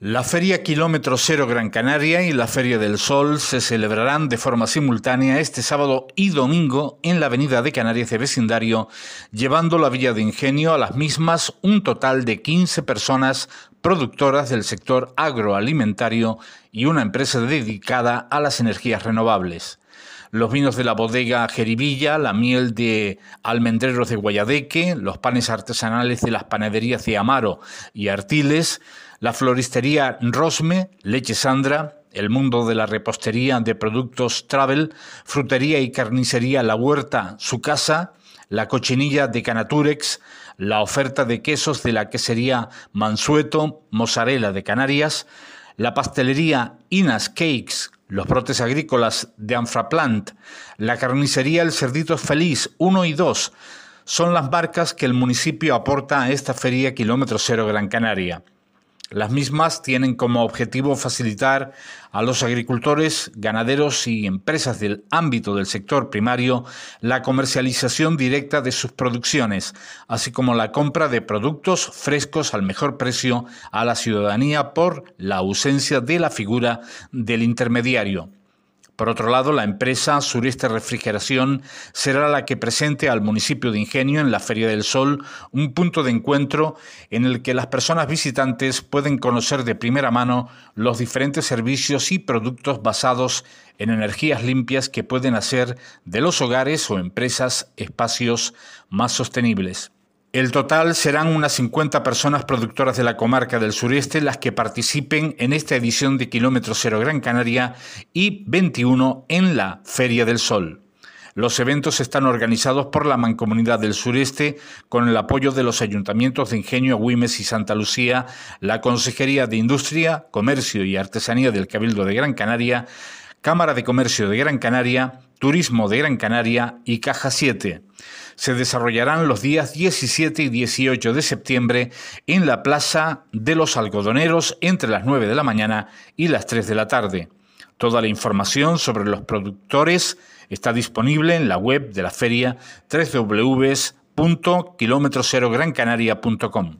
La Feria Kilómetro Cero Gran Canaria y la Feria del Sol se celebrarán de forma simultánea este sábado y domingo en la Avenida de Canarias de Vecindario, llevando la Villa de Ingenio a las mismas un total de 15 personas productoras del sector agroalimentario y una empresa dedicada a las energías renovables los vinos de la bodega Jeribilla, la miel de almendreros de Guayadeque, los panes artesanales de las panaderías de Amaro y Artiles, la floristería Rosme, Leche Sandra, el mundo de la repostería de productos Travel, frutería y carnicería La Huerta, su casa, la cochinilla de Canaturex, la oferta de quesos de la quesería Mansueto, mozzarella de Canarias, la pastelería Inas Cakes los brotes agrícolas de Anfraplant, la carnicería El Cerdito Feliz 1 y 2 son las barcas que el municipio aporta a esta feria Kilómetro Cero Gran Canaria. Las mismas tienen como objetivo facilitar a los agricultores, ganaderos y empresas del ámbito del sector primario la comercialización directa de sus producciones, así como la compra de productos frescos al mejor precio a la ciudadanía por la ausencia de la figura del intermediario. Por otro lado, la empresa Sureste Refrigeración será la que presente al municipio de Ingenio en la Feria del Sol un punto de encuentro en el que las personas visitantes pueden conocer de primera mano los diferentes servicios y productos basados en energías limpias que pueden hacer de los hogares o empresas espacios más sostenibles. El total serán unas 50 personas productoras de la comarca del sureste las que participen en esta edición de Kilómetro Cero Gran Canaria y 21 en la Feria del Sol. Los eventos están organizados por la Mancomunidad del Sureste con el apoyo de los ayuntamientos de Ingenio, Güimes y Santa Lucía, la Consejería de Industria, Comercio y Artesanía del Cabildo de Gran Canaria, Cámara de Comercio de Gran Canaria, Turismo de Gran Canaria y Caja 7 se desarrollarán los días 17 y 18 de septiembre en la Plaza de los Algodoneros entre las 9 de la mañana y las 3 de la tarde. Toda la información sobre los productores está disponible en la web de la feria www.kilometrocerogranCanaria.com.